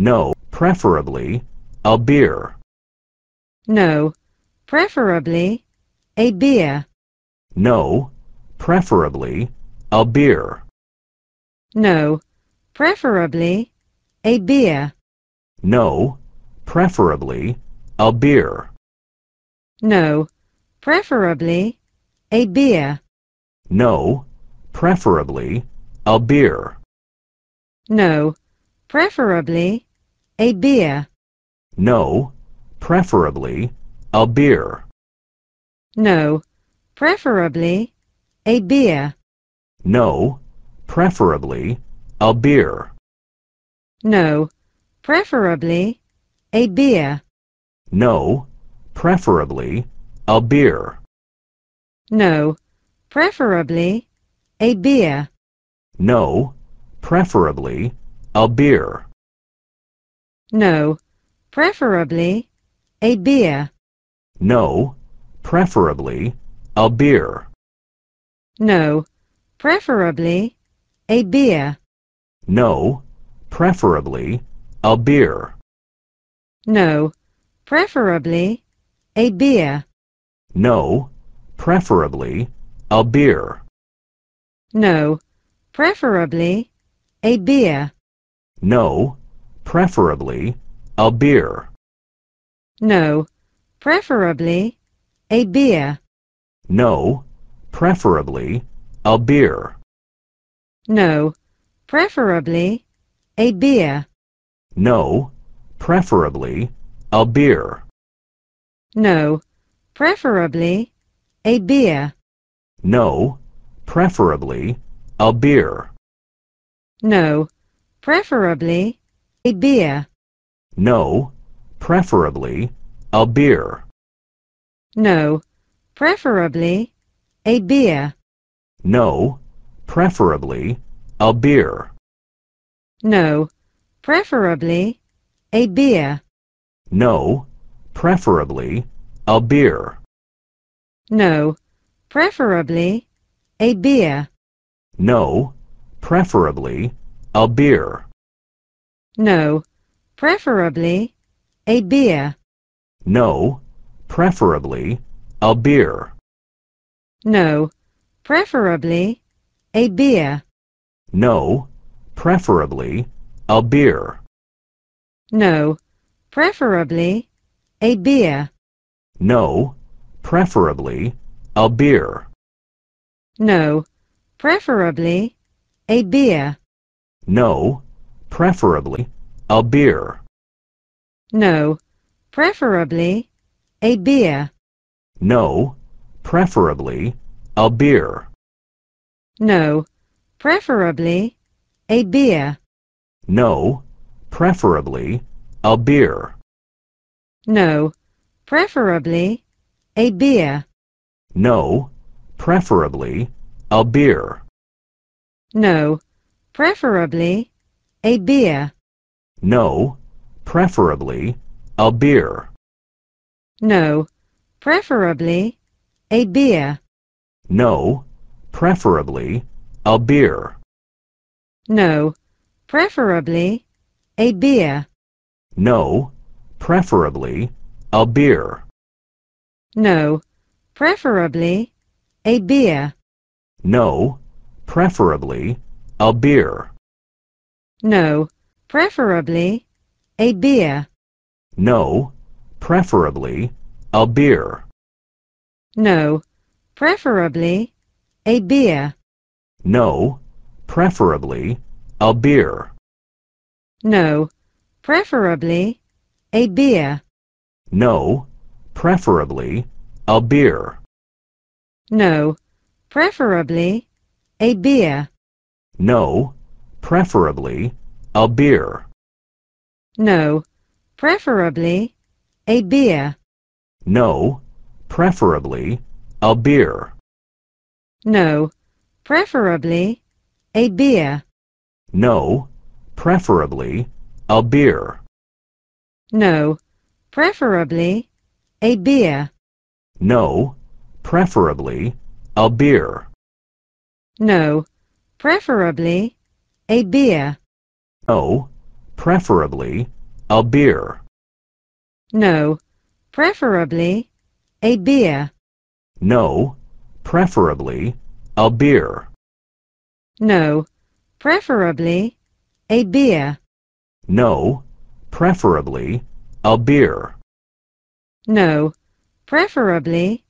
No, preferably a beer. No, preferably a beer. No, preferably a beer. No, preferably a beer. No, preferably a beer. No, preferably a beer. No, preferably a beer. No, preferably a beer. No, preferably a beer. No, preferably a beer. No, preferably a beer. No, preferably a beer. No, preferably a beer. No, preferably a beer. No, preferably a beer. No, preferably a beer. No, preferably a beer. No, preferably a beer. No, preferably a beer. No, preferably a beer. No, preferably a beer. No, preferably a beer. No, preferably a beer. No, preferably a beer. No, preferably a beer. No, preferably a beer. No, preferably a beer. No, preferably a beer. No, preferably a beer. No, preferably a beer. No, preferably a beer. No, preferably a beer. No, preferably a beer. No, preferably a beer. No, preferably a beer. No, preferably a beer. No, preferably a beer. No. Preferably a beer. No, preferably a beer. No, preferably a beer. No, preferably a beer. No, preferably a beer. No, preferably a beer. No, preferably a beer. No, preferably a beer. No, preferably a beer. No, preferably a beer. No, preferably a beer. No, preferably a beer. No, preferably a beer. No, preferably a beer. No, preferably a beer. No, preferably a beer. No, preferably a beer. No, preferably a beer. No, preferably a beer. No, preferably a beer. No, preferably a beer. No, preferably a beer. No, preferably a beer. No, preferably a beer. No, preferably a beer. No, preferably a beer. No, preferably a beer. No, preferably a beer. No, preferably a beer. No, preferably a beer. No, preferably a beer. No, preferably a beer. No, preferably a beer. No, preferably a beer. No, preferably a beer. No, preferably a beer. No, preferably a beer. Oh, preferably a beer. No, preferably a beer. No, preferably a beer. No, preferably a beer. No, preferably a beer. No, preferably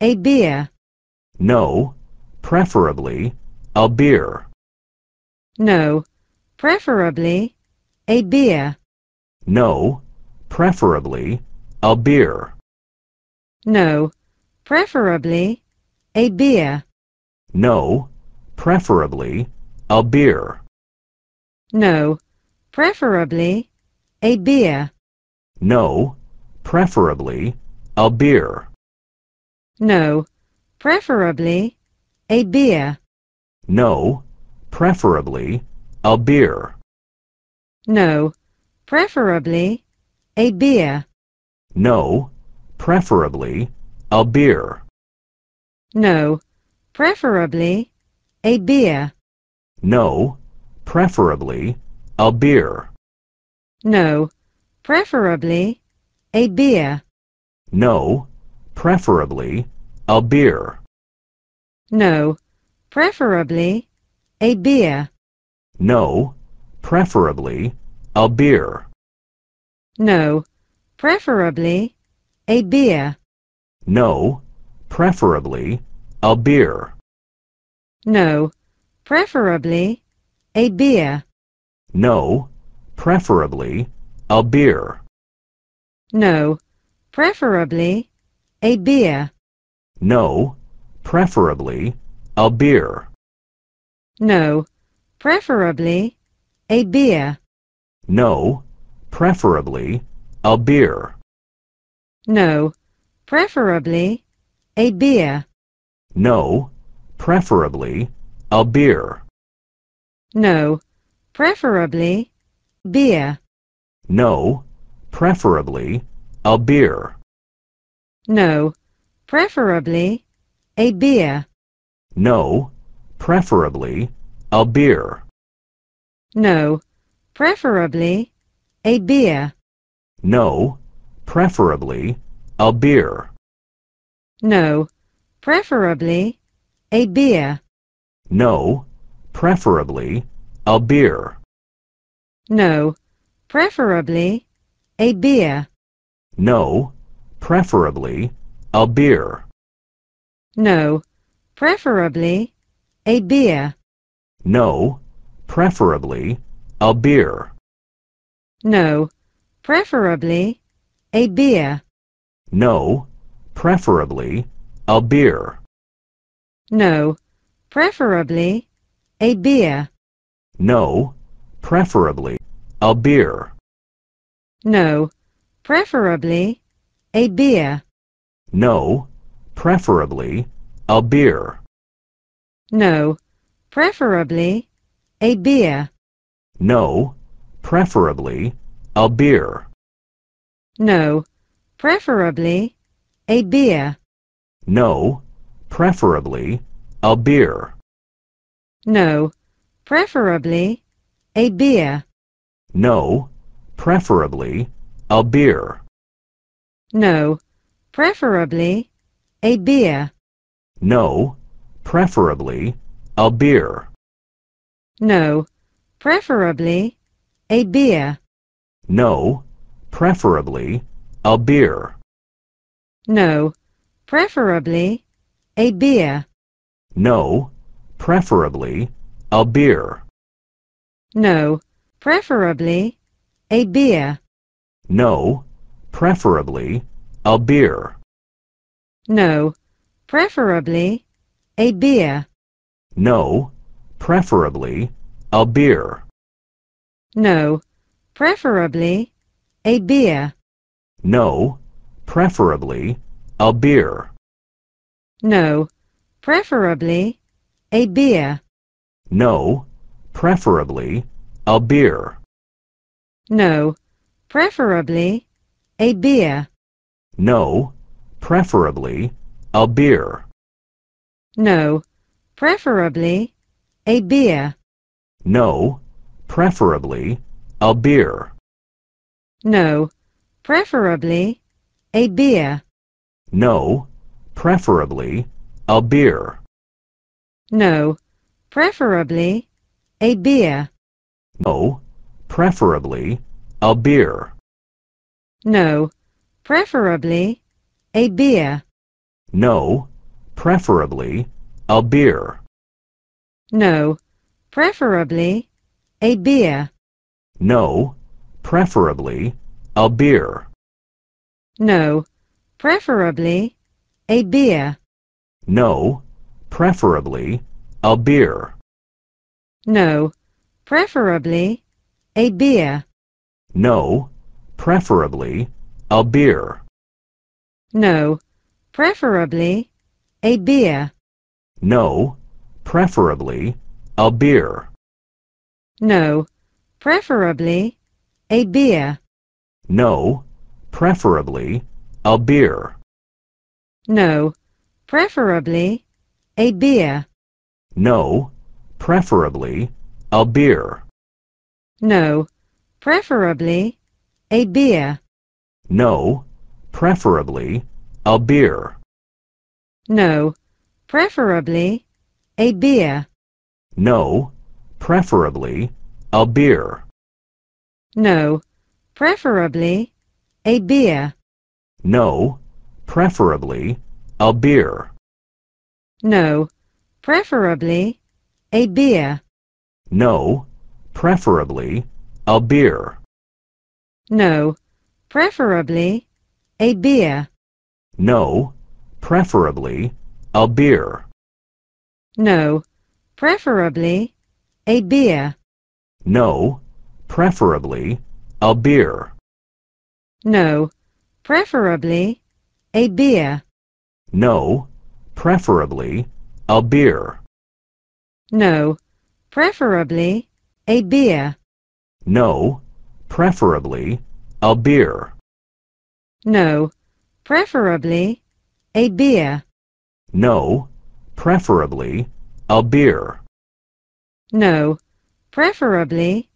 a beer. No, preferably a beer. No, preferably a beer. No, preferably a beer. No, preferably a beer. No, preferably a beer. No, preferably a beer. No, preferably a beer. No, preferably a beer. No, preferably a beer. No, preferably a beer. No, preferably a beer. No, preferably a beer. No, preferably a beer. No, preferably a beer. No, preferably a beer. No, preferably a beer. No, preferably a beer. No, preferably a beer. No, preferably a beer. No, preferably a beer. No, preferably a beer. No, preferably a beer. No, preferably a beer. No. Preferably a beer. No. Preferably a beer. No. Preferably a beer. No. Preferably a beer. No. Preferably beer. No. Preferably a beer. No. Preferably a beer. No preferably a beer. No, preferably a beer. No, preferably a beer. No, preferably a beer. No, preferably a beer. No, preferably a beer. No, preferably a beer. No, preferably a beer. No, preferably a beer. No, preferably a beer. No, preferably a beer. No, preferably a beer. No, preferably a beer. No, preferably a beer. No, preferably a beer. No. Preferably a beer. No, preferably a beer. No, preferably a beer. No, preferably a beer. No, preferably a beer. No, preferably a beer. No, preferably a beer. No, preferably a beer. No, preferably a beer. No, preferably a beer. No, preferably a beer. No, preferably a beer. No, preferably a beer. No, preferably a beer. No, preferably a beer. No, preferably a beer. No, preferably a beer. No, preferably a beer. No, preferably a beer. No, preferably a beer. No, preferably a beer. No, preferably a beer. No, preferably a beer. No, preferably a beer. No, preferably a beer. No, preferably a beer. No, preferably a beer. No, preferably a beer. No, preferably a beer. No, preferably a beer. No, preferably a beer. No, preferably a beer. No, preferably a beer. No, preferably a beer. No, preferably a beer. No, preferably a beer. No, preferably a beer. No, preferably a beer. No, preferably a beer. No, preferably a beer. No, preferably a beer. No, preferably a beer. No, preferably a beer. No, preferably a beer. No, preferably a beer. No, preferably a beer. No, preferably a beer. No, preferably a beer. No, preferably a beer. No, preferably a beer. No, preferably a beer. No, preferably a beer. No, preferably a beer. No, preferably a beer. No, preferably a beer. No, preferably a beer. No, preferably a beer. No, preferably a beer. No, preferably a beer. No, preferably a beer. No, preferably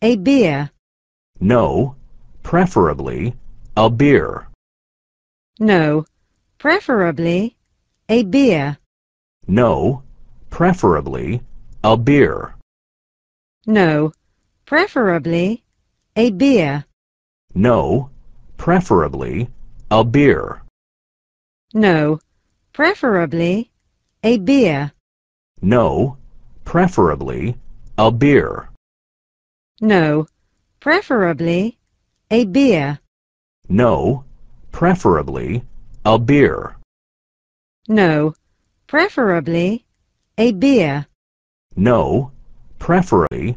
a beer. No, preferably a beer. No, preferably a beer. No, preferably a beer. No, preferably a beer. No, preferably a beer. No. Preferably a beer. No. Preferably a beer. No. Preferably a beer. No. Preferably a beer. No. Preferably a beer. No. Preferably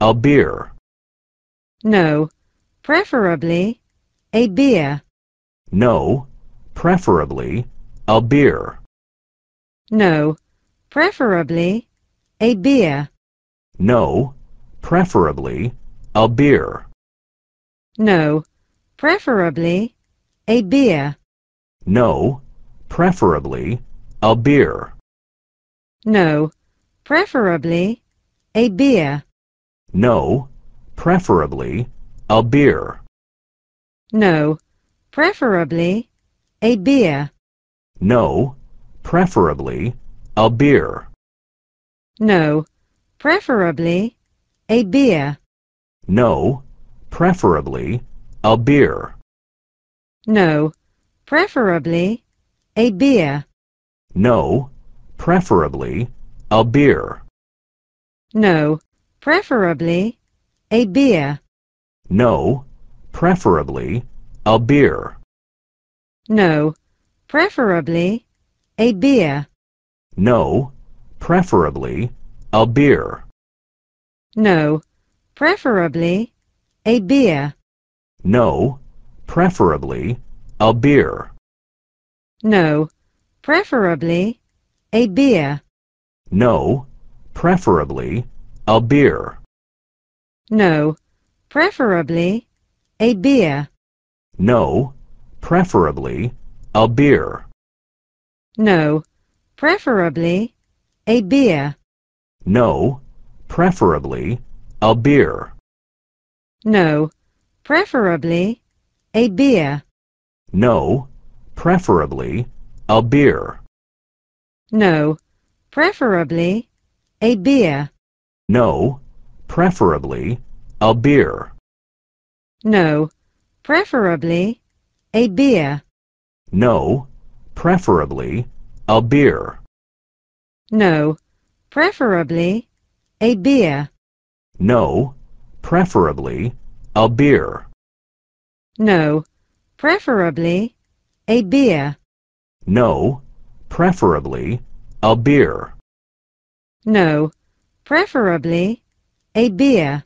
a beer. No. Preferably a beer. No preferably a beer. No, preferably a beer. No, preferably a beer. No, preferably a beer. No, preferably a beer. No, preferably a beer. No, preferably a beer. No, preferably a beer. No, preferably a beer. No, preferably a beer. No, preferably a beer. No, preferably a beer. No, preferably a beer. No, preferably a beer. No, preferably a beer. No, preferably a beer. No, preferably a beer. No, preferably a beer. No, preferably a beer. No, preferably a beer. No, preferably a beer. No, preferably a beer. No, preferably a beer. No, preferably a beer. No, preferably a beer. No, preferably a beer. No, preferably a beer. No, preferably a beer. No, preferably a beer. No, preferably a beer. No, preferably a beer. No, preferably a beer. No, preferably a beer. No, preferably a beer. No, preferably a beer. No, preferably a beer.